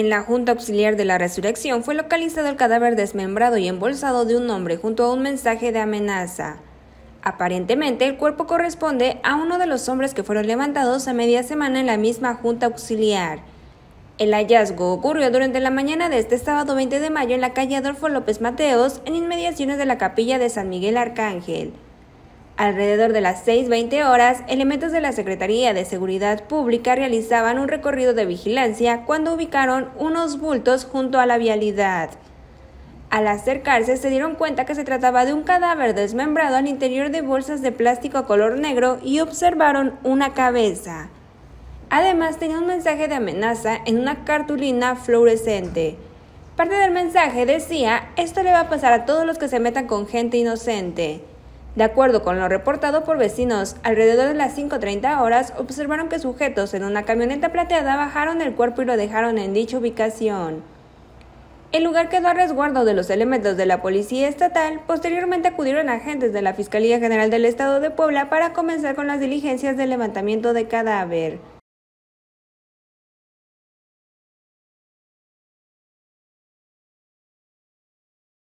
En la Junta Auxiliar de la Resurrección fue localizado el cadáver desmembrado y embolsado de un hombre junto a un mensaje de amenaza. Aparentemente, el cuerpo corresponde a uno de los hombres que fueron levantados a media semana en la misma Junta Auxiliar. El hallazgo ocurrió durante la mañana de este sábado 20 de mayo en la calle Adolfo López Mateos, en inmediaciones de la capilla de San Miguel Arcángel. Alrededor de las 6.20 horas, elementos de la Secretaría de Seguridad Pública realizaban un recorrido de vigilancia cuando ubicaron unos bultos junto a la vialidad. Al acercarse se dieron cuenta que se trataba de un cadáver desmembrado al interior de bolsas de plástico color negro y observaron una cabeza. Además tenía un mensaje de amenaza en una cartulina fluorescente. Parte del mensaje decía, esto le va a pasar a todos los que se metan con gente inocente. De acuerdo con lo reportado por vecinos, alrededor de las 5.30 horas observaron que sujetos en una camioneta plateada bajaron el cuerpo y lo dejaron en dicha ubicación. El lugar quedó a resguardo de los elementos de la Policía Estatal. Posteriormente acudieron agentes de la Fiscalía General del Estado de Puebla para comenzar con las diligencias de levantamiento de cadáver.